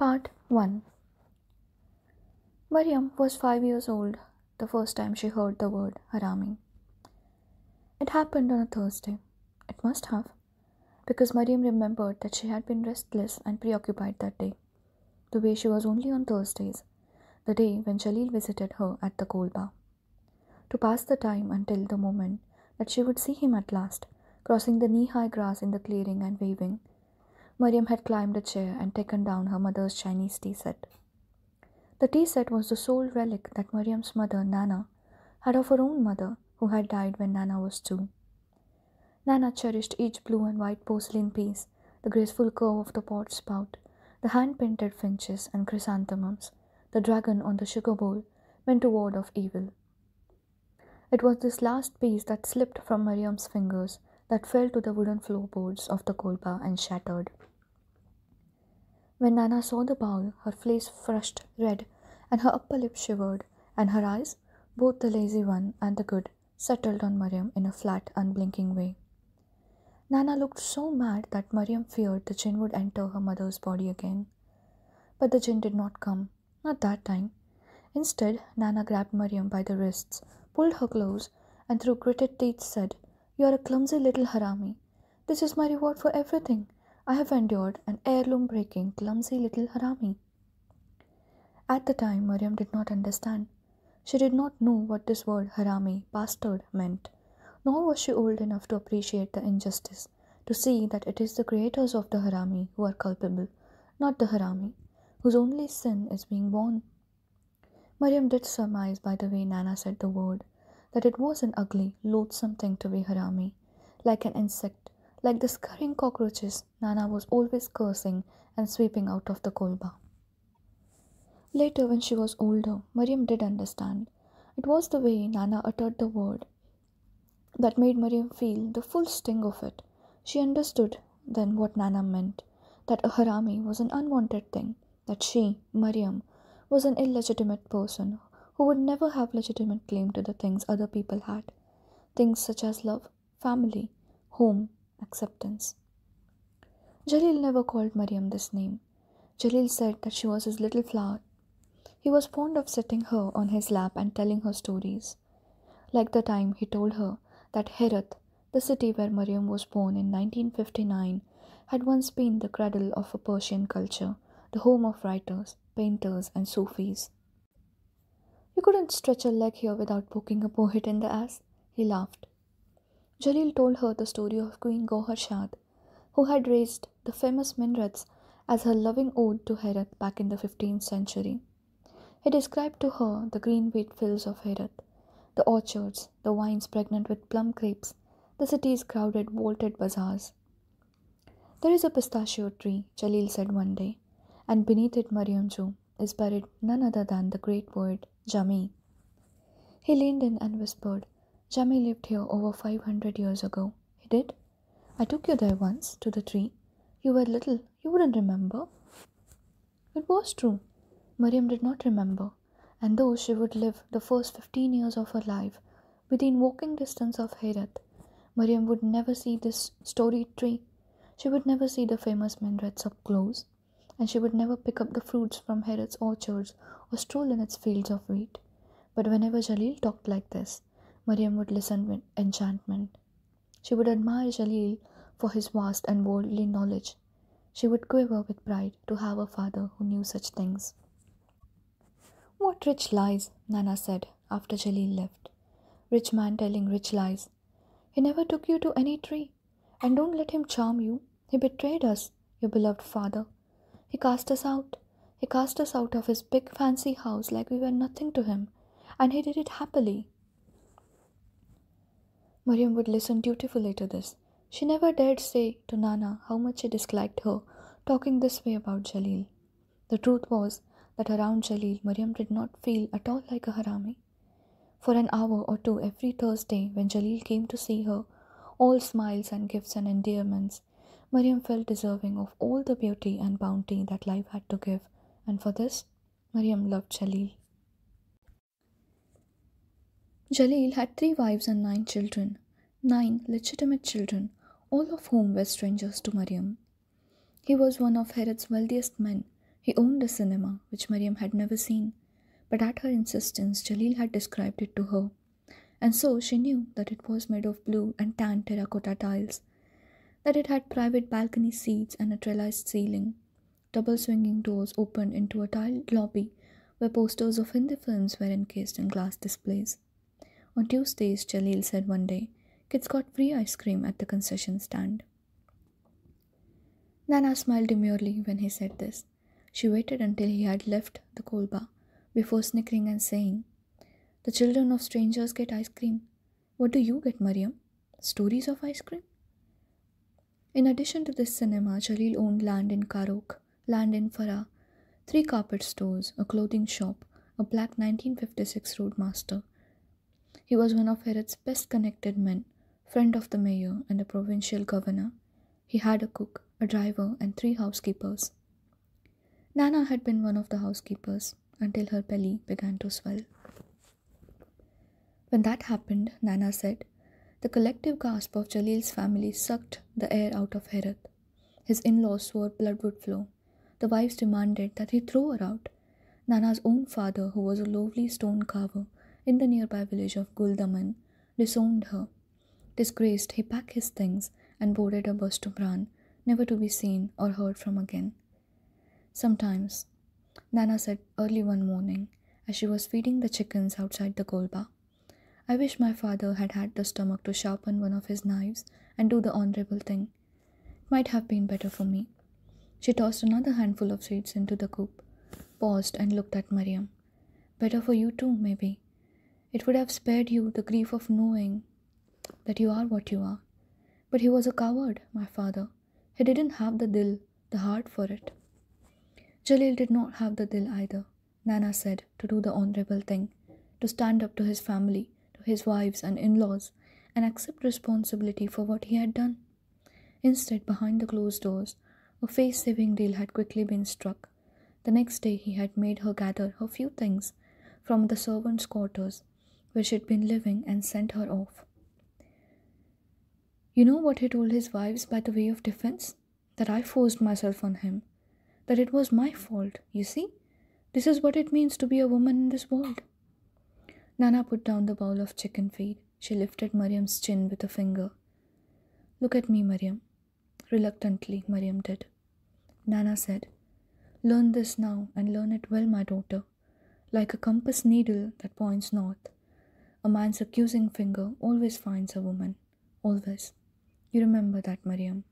Part 1 Mariam was five years old the first time she heard the word harami. It happened on a Thursday. It must have, because Mariam remembered that she had been restless and preoccupied that day, the way she was only on Thursdays, the day when Jalil visited her at the coal to pass the time until the moment that she would see him at last, crossing the knee high grass in the clearing and waving Miriam had climbed a chair and taken down her mother's Chinese tea set. The tea set was the sole relic that Miriam's mother, Nana, had of her own mother, who had died when Nana was two. Nana cherished each blue and white porcelain piece, the graceful curve of the pot spout, the hand painted finches and chrysanthemums, the dragon on the sugar bowl, meant a ward of evil. It was this last piece that slipped from Miriam's fingers that fell to the wooden floorboards of the kolba and shattered. When Nana saw the bowl, her face flushed red, and her upper lip shivered, and her eyes, both the lazy one and the good, settled on Mariam in a flat, unblinking way. Nana looked so mad that Mariam feared the gin would enter her mother's body again. But the gin did not come, not that time. Instead, Nana grabbed Mariam by the wrists, pulled her close, and through gritted teeth said, You are a clumsy little harami. This is my reward for everything. I have endured an heirloom breaking, clumsy little harami. At the time, Miriam did not understand. She did not know what this word harami, bastard, meant, nor was she old enough to appreciate the injustice, to see that it is the creators of the harami who are culpable, not the harami, whose only sin is being born. Miriam did surmise by the way Nana said the word that it was an ugly, loathsome thing to be harami, like an insect like the scurrying cockroaches Nana was always cursing and sweeping out of the kolba. Later, when she was older, Miriam did understand. It was the way Nana uttered the word that made Miriam feel the full sting of it. She understood then what Nana meant that a harami was an unwanted thing, that she, Miriam, was an illegitimate person who would never have legitimate claim to the things other people had. Things such as love, family, home, acceptance. Jalil never called Mariam this name. Jalil said that she was his little flower. He was fond of sitting her on his lap and telling her stories. Like the time he told her that Herat, the city where Mariam was born in 1959, had once been the cradle of a Persian culture, the home of writers, painters, and Sufis. You couldn't stretch a leg here without poking a poet in the ass, he laughed. Jalil told her the story of Queen Gohar Shad, who had raised the famous minarets as her loving ode to Herat back in the 15th century. He described to her the green wheat fields of Herat, the orchards, the wines pregnant with plum grapes, the city's crowded, vaulted bazaars. There is a pistachio tree, Jalil said one day, and beneath it, Mariamju is buried none other than the great poet Jami. He leaned in and whispered, Jami lived here over 500 years ago. He did? I took you there once, to the tree. You were little, you wouldn't remember. It was true. Miriam did not remember, and though she would live the first 15 years of her life within walking distance of Herat, Miriam would never see this storied tree. She would never see the famous minarets up close, and she would never pick up the fruits from Herat's orchards or stroll in its fields of wheat. But whenever Jalil talked like this, Miriam would listen with enchantment. She would admire Jalil for his vast and worldly knowledge. She would quiver with pride to have a father who knew such things. What rich lies, Nana said after Jalil left. Rich man telling rich lies. He never took you to any tree. And don't let him charm you. He betrayed us, your beloved father. He cast us out. He cast us out of his big fancy house like we were nothing to him. And he did it happily. Miriam would listen dutifully to this. She never dared say to Nana how much she disliked her talking this way about Jalil. The truth was that around Jalil, Miriam did not feel at all like a harami. For an hour or two every Thursday, when Jalil came to see her, all smiles and gifts and endearments, Miriam felt deserving of all the beauty and bounty that life had to give, and for this, Miriam loved Jalil. Jalil had three wives and nine children, nine legitimate children, all of whom were strangers to Mariam. He was one of Herod's wealthiest men. He owned a cinema, which Mariam had never seen, but at her insistence, Jalil had described it to her, and so she knew that it was made of blue and tan terracotta tiles, that it had private balcony seats and a trellised ceiling. Double swinging doors opened into a tiled lobby where posters of Hindi films were encased in glass displays. On Tuesdays, Jalil said one day, kids got free ice cream at the concession stand. Nana smiled demurely when he said this. She waited until he had left the kolba before snickering and saying, The children of strangers get ice cream. What do you get, Mariam? Stories of ice cream? In addition to this cinema, Jalil owned land in Karok, land in Farah, three carpet stores, a clothing shop, a black 1956 Roadmaster, he was one of Herod's best connected men, friend of the mayor and the provincial governor. He had a cook, a driver, and three housekeepers. Nana had been one of the housekeepers until her belly began to swell. When that happened, Nana said, the collective gasp of Jalil's family sucked the air out of Herod. His in laws swore blood would flow. The wives demanded that he throw her out. Nana's own father, who was a lovely stone carver, in the nearby village of Guldaman, disowned her. Disgraced, he packed his things and boarded a bus to Bran, never to be seen or heard from again. Sometimes, Nana said early one morning as she was feeding the chickens outside the Golba. I wish my father had had the stomach to sharpen one of his knives and do the honorable thing. It might have been better for me. She tossed another handful of seeds into the coop, paused, and looked at Mariam. Better for you too, maybe, it would have spared you the grief of knowing that you are what you are. But he was a coward, my father. He didn't have the dil, the heart for it. Jalil did not have the dil either, Nana said, to do the honorable thing, to stand up to his family, to his wives and in laws, and accept responsibility for what he had done. Instead, behind the closed doors, a face saving deal had quickly been struck. The next day, he had made her gather her few things from the servants' quarters where she'd been living and sent her off. You know what he told his wives by the way of defense? That I forced myself on him. That it was my fault, you see? This is what it means to be a woman in this world. Nana put down the bowl of chicken feed. She lifted Mariam's chin with a finger. Look at me, Mariam. Reluctantly, Mariam did. Nana said, Learn this now and learn it well, my daughter, like a compass needle that points north. A man's accusing finger always finds a woman. Always. You remember that, Mariam.